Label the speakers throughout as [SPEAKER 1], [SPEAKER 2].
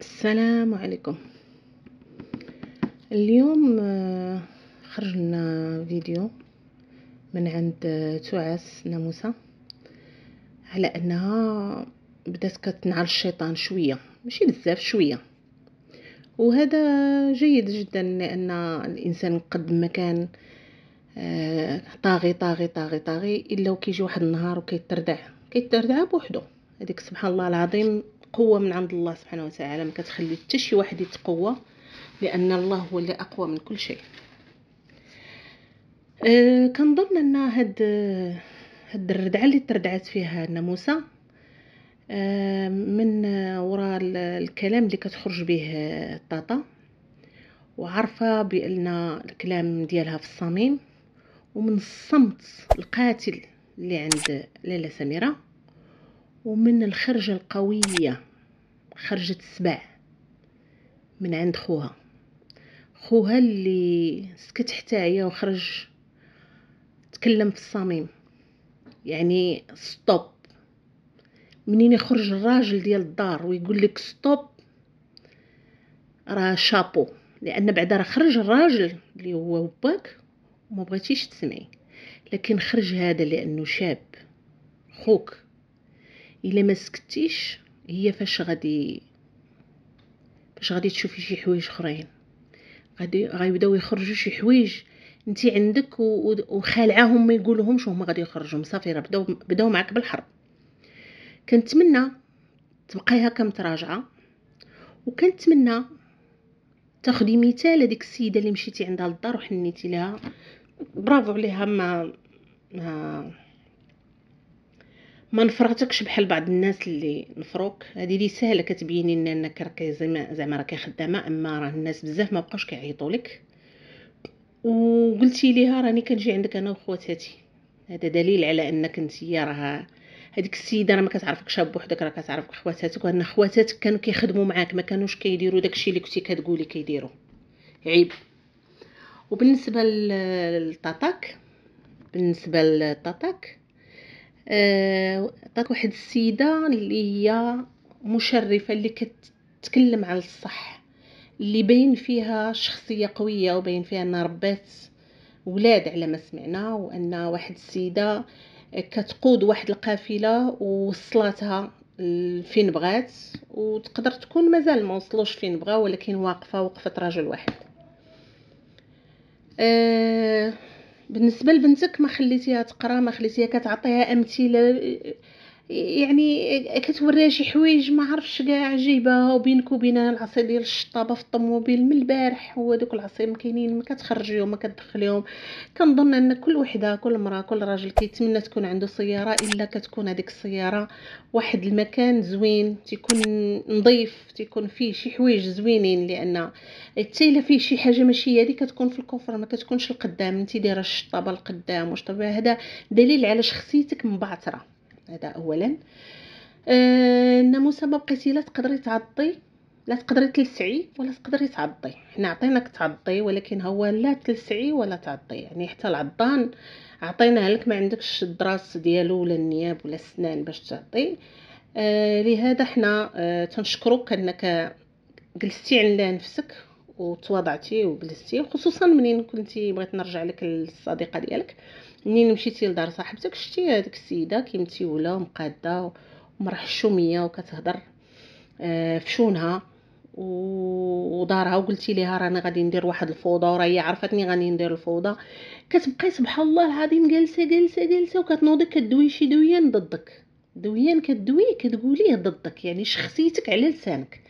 [SPEAKER 1] السلام عليكم اليوم آه، خرجنا فيديو من عند آه، تعس ناموسة على انها بدات كتنعر الشيطان شويه ماشي بزاف شويه وهذا جيد جدا لان الانسان قد ما كان آه، طاغي طاغي طاغي طاغي الا وكيجي واحد النهار وكيتردع كيتردع بوحدو هذيك سبحان الله العظيم قوة من عند الله سبحانه وتعالى ما كتخلي حتى شي واحد يتقوى لأن الله هو اللي أقوى من كل شيء أه كنظن أن هاد هاد الردعة اللي تردعات فيها ناموسة أه من وراء الكلام اللي كتخرج به طاطا وعارفة بأن الكلام ديالها في الصميم ومن الصمت القاتل اللي عند ليلى سميرة ومن الخرجة القوية خرجة سبع من عند خوها خوها اللي سكت حتى هي وخرج تكلم في الصميم يعني ستوب منين يخرج الراجل ديال الدار ويقول لك ستوب راه شابو لان بعدا راه خرج الراجل اللي هو باك وما بغيتيش تسمعي لكن خرج هذا لانه شاب خوك الا ما سكتيش هي فاش غادي فاش غادي تشوفي شي حوايج اخرين غادي غيبداو يخرجوا شي حوايج انت عندك وخالعاهم ما يقولهمش وهما غادي يخرجوا صافي راه بداو بداو معاك بالحرب كنتمنى تبقاي هكا متراجعه وكنتمنى تاخدي مثال هذيك السيده اللي مشيتي عندها للدار وحنيتي لها برافو عليها ما ما ما نفرغتكش بحال بعض الناس اللي نفروك هذه اللي سهله كتبيني ان انك راكي زعما زعما راكي خدامه اما راه الناس بزاف ما بقاوش كيعيطوا لك وقلتي ليها راني كنجي عندك انا وخواتاتي هذا دليل على انك انتيا راه هذيك السيده راه ما كتعرفك شاب بوحدك راه كتعرف خواتاتك وان خواتاتك كانوا كيخدموا معاك ما كانوش كيديروا داكشي اللي كنتي كتقولي كيديروا عيب وبالنسبه للطاطاك بالنسبه للطاطاك عطاك آه، واحد السيده اللي هي مشرفه اللي كتكلم على الصح اللي باين فيها شخصيه قويه وباين فيها انها ربات ولاد على ما سمعنا وان واحد السيده كتقود واحد القافله ووصلاتها فين بغات وتقدر تكون مازال ما وصلوش فين بغا ولكن واقفه وقفه رجل واحد أه بالنسبه لبنتك ما خليتيها تقرا ما خليتيها كتعطيها امثله يعني كتوريها شي حوايج ما عرفش كاع عجيبه وبينك وبينها العصير ديال الشطابه في الطوموبيل من البارح هو دوك العصير مكاينين ما كتخرجيهم ما كتدخليهم كنظن ان كل وحده كل مراه كل راجل كيتمنى تكون عنده سياره الا كتكون هذيك السياره واحد المكان زوين تيكون نظيف تيكون فيه شي حوايج زوينين لان حتى الا فيه شي حاجه ماشي هذيك كتكون في الكوفر ما كتكونش القدام انت دايره الشطابه القدام واش هذا دليل على شخصيتك مبعثره هذا اولا آه ما مبقيتي لا تقدري تعضي لا تقدري تلسعي ولا تقدري تعضي حنا عطيناك تعضي ولكن هو لا تلسعي ولا تعضي يعني حتى العضان عطيناه لك ما عندكش الدراس ديالو ولا النياب ولا السنان باش تعطي آه لهذا حنا آه تنشكروك انك جلستي على نفسك وتواضعتي وجلستي خصوصا منين كنتي بغيت نرجع لك الصديقه ديالك منين مشيتي لدار صاحبتك شتي هذيك السيده كيمتي ولا ومقاده ومرحشوميه وكتهضر آه، فشونها ودارها وقلتي ليها راني غادي ندير واحد الفوضى وراهي عرفتني غادي ندير الفوضى كتبقاي سبحان الله العظيم جالسه جالسه جالسه وكتنوضي كدوي شي دويان ضدك دويان كدوي كتقوليه ضدك يعني شخصيتك على لسانك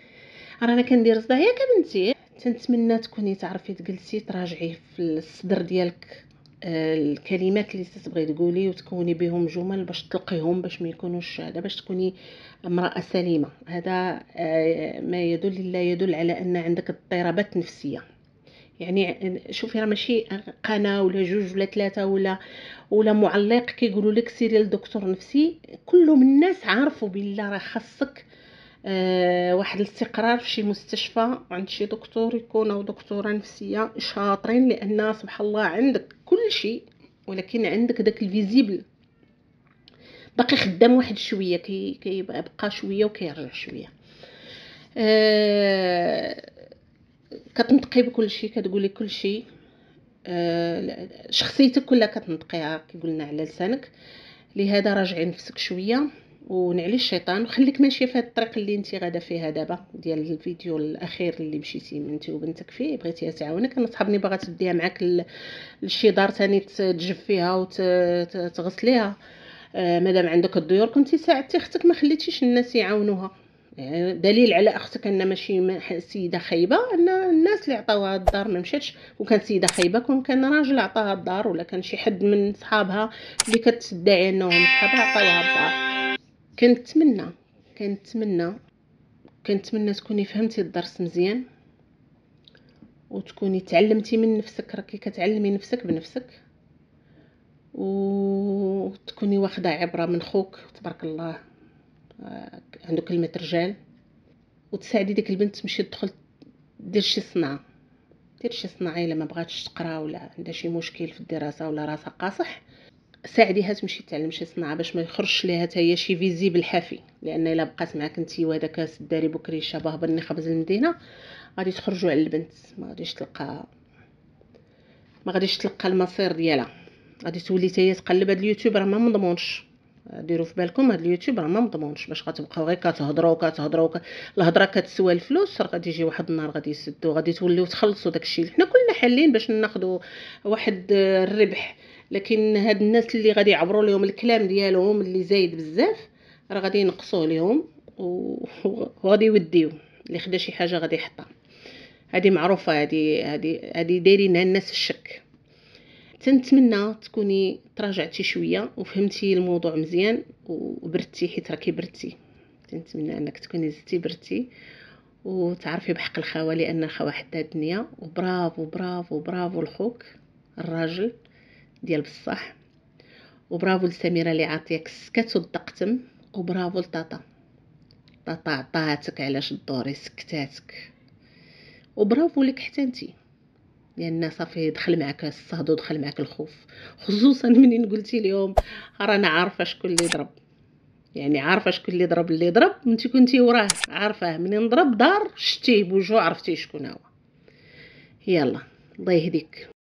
[SPEAKER 1] رانا كندير صداع ياك بنتي تنتمنى تكوني تعرفي تجلسي تراجعي في الصدر ديالك الكلمات اللي تتبغي تقولي وتكوني بهم جمل باش تلقيهم باش ما يكونوش هذا باش تكوني امراه سليمه هذا آه، ما يدل لا يدل على ان عندك اضطرابات نفسيه يعني شوفي راه ماشي قناه ولا جوج ولا ثلاثه ولا ولا معلق كيقولوا لك سيري لدكتور نفسي من الناس عارفوا بالله راه خاصك آه واحد الاستقرار في شي مستشفى عند شي دكتور يكون او دكتوره نفسيه شاطرين لان سبحان الله عندك كل شيء ولكن عندك داك الفيزيبل باقي خدام واحد شويه كي كيبقى شويه وكيرجع شويه آه كتنطقي بكل شيء كتقولي كل شيء آه شخصيتك كلها كتنطقيها كي قلنا على لسانك لهذا راجعي نفسك شويه ونعلي الشيطان وخليك ماشيه في هذه الطريق اللي انت غادا فيها دابا ديال الفيديو الاخير اللي مشيتي انت وبنتك فيه بغيتيها تعاونك انا صحابني باغا تديها معاك لشي دار ثاني تجف فيها وتغسليها آه، مادام عندك الديور كنتي ساعدتي اختك ما خليتيش الناس يعاونوها يعني دليل على اختك ان ماشي سيده خايبه ان الناس اللي عطاوها الدار ما مشاتش وكانت سيده خايبه كون كان راجل عطاها الدار ولا كان شي حد من صحابها اللي كتدعي انهم صحابها عطاوها الدار كنتمنى كنتمنى كنتمنى تكوني فهمتي الدرس مزيان وتكوني تعلمتي من نفسك راكي كتعلمي نفسك بنفسك وتكوني واخده عبره من خوك تبارك الله آه، عنده كلمه رجال وتساعدي ديك البنت تمشي تدخل دير شي صناعه دير شي صناعه الا ما بغاتش تقرا ولا عندها شي مشكل في الدراسه ولا راسها قاصح ساعديها تمشي تعلم شي صناعه باش ما يخرجش ليها حتى هي شي فيزيبل حافي لان الا بقات معاك انت وهذاك السداري بكري شبه بني خبز المدينه غادي تخرجوا على البنت ما غاديش تلقى ما غاديش تلقى المصير ديالها غادي تولي حتى هي تقلب هذا اليوتيوب راه ما مضمونش ديروا في بالكم هذا اليوتيوب راه ما مضمونش باش غتبقاو غير كتهضروا كتهضروا الهضره كتسوى الفلوس راه غادي يجي واحد النهار غادي يسدوا غادي توليو تخلصوا داكشي حنا كلنا حالين باش ناخذوا واحد آه، الربح لكن هاد الناس اللي غادي يعبروا لهم الكلام ديالهم اللي زايد بزاف راه غادي ينقصوا لهم وغادي يوديو اللي خدا شي حاجه غادي يحطها هذه معروفه هذه هذه هذه دايرينها الناس الشك تنتمنى تكوني تراجعتي شويه وفهمتي الموضوع مزيان وبرتي حيت راكي برتي تنتمنى انك تكوني زدتي برتي وتعرفي بحق الخوه لان الخوه حتى الدنيا وبرافو برافو برافو الخوك الراجل ديال بصح وبرافو لسميره اللي عاطياك سكت ودقتم وبرافو لطاطا طاطا عطاتك علاش الدوري سكتاتك وبرافو لك حتى انتي لان يعني صافي دخل معك الصهد ودخل معك الخوف خصوصا منين قلتي لهم رانا عارفه شكون اللي ضرب يعني عارفه شكون اللي ضرب اللي ضرب انت كنتي وراه عارفه منين ضرب دار شتيه بوجهو عرفتي شكون هو يلا الله يهديك